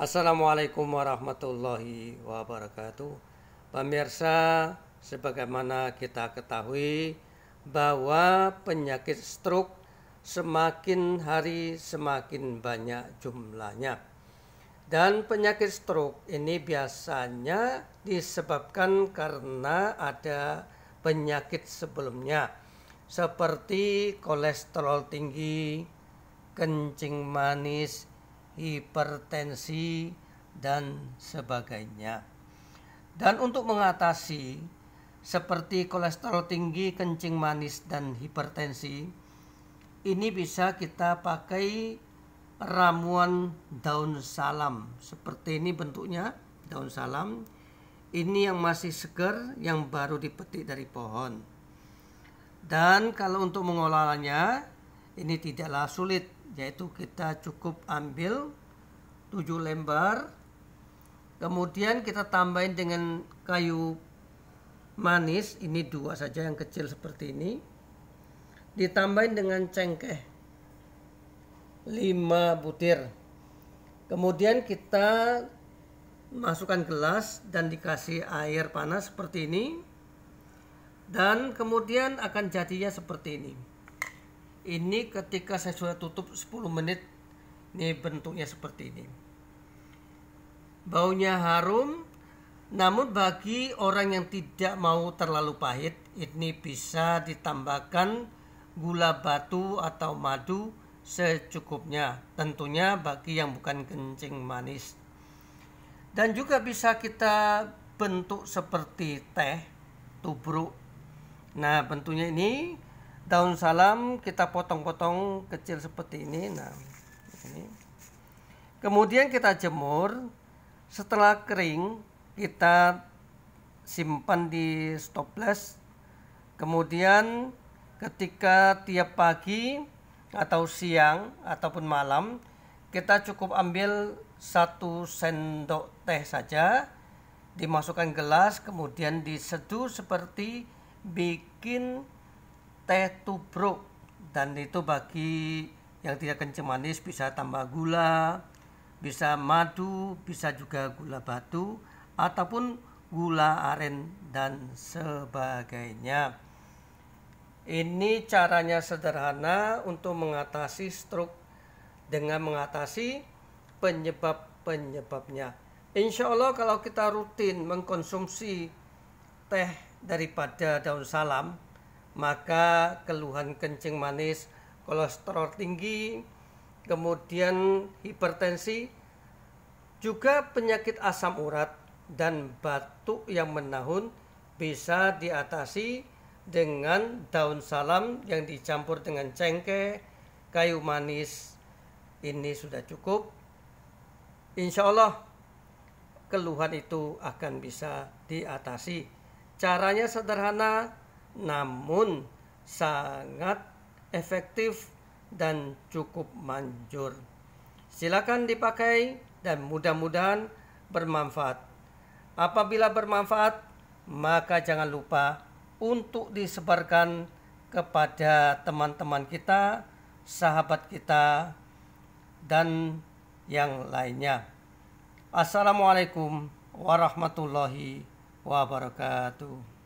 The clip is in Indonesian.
Assalamualaikum warahmatullahi wabarakatuh. Pemirsa, sebagaimana kita ketahui bahwa penyakit stroke semakin hari semakin banyak jumlahnya. Dan penyakit stroke ini biasanya disebabkan karena ada penyakit sebelumnya seperti kolesterol tinggi, kencing manis, hipertensi, dan sebagainya. Dan untuk mengatasi seperti kolesterol tinggi, kencing manis, dan hipertensi, ini bisa kita pakai ramuan daun salam. Seperti ini bentuknya, daun salam. Ini yang masih segar, yang baru dipetik dari pohon. Dan kalau untuk mengolahnya, ini tidaklah sulit yaitu kita cukup ambil 7 lembar kemudian kita tambahin dengan kayu manis ini dua saja yang kecil seperti ini ditambahin dengan cengkeh 5 butir kemudian kita masukkan gelas dan dikasih air panas seperti ini dan kemudian akan jadinya seperti ini ini ketika saya sudah tutup 10 menit ini bentuknya seperti ini baunya harum namun bagi orang yang tidak mau terlalu pahit ini bisa ditambahkan gula batu atau madu secukupnya tentunya bagi yang bukan kencing manis dan juga bisa kita bentuk seperti teh tubruk nah bentuknya ini daun salam kita potong-potong kecil seperti ini. Nah, ini. Kemudian kita jemur. Setelah kering, kita simpan di stopless. Kemudian ketika tiap pagi atau siang ataupun malam, kita cukup ambil satu sendok teh saja, dimasukkan gelas, kemudian diseduh seperti bikin teh tubruk dan itu bagi yang tidak kencing manis bisa tambah gula, bisa madu, bisa juga gula batu ataupun gula aren dan sebagainya. Ini caranya sederhana untuk mengatasi stroke dengan mengatasi penyebab-penyebabnya. Insya Allah kalau kita rutin mengkonsumsi teh daripada daun salam, maka keluhan kencing manis, kolesterol tinggi, kemudian hipertensi, juga penyakit asam urat dan batuk yang menahun bisa diatasi dengan daun salam yang dicampur dengan cengkeh, kayu manis. Ini sudah cukup. Insya Allah keluhan itu akan bisa diatasi. Caranya sederhana, namun sangat efektif dan cukup manjur. Silakan dipakai dan mudah-mudahan bermanfaat. Apabila bermanfaat, maka jangan lupa untuk disebarkan kepada teman-teman kita, sahabat kita, dan yang lainnya. Assalamualaikum warahmatullahi wabarakatuh.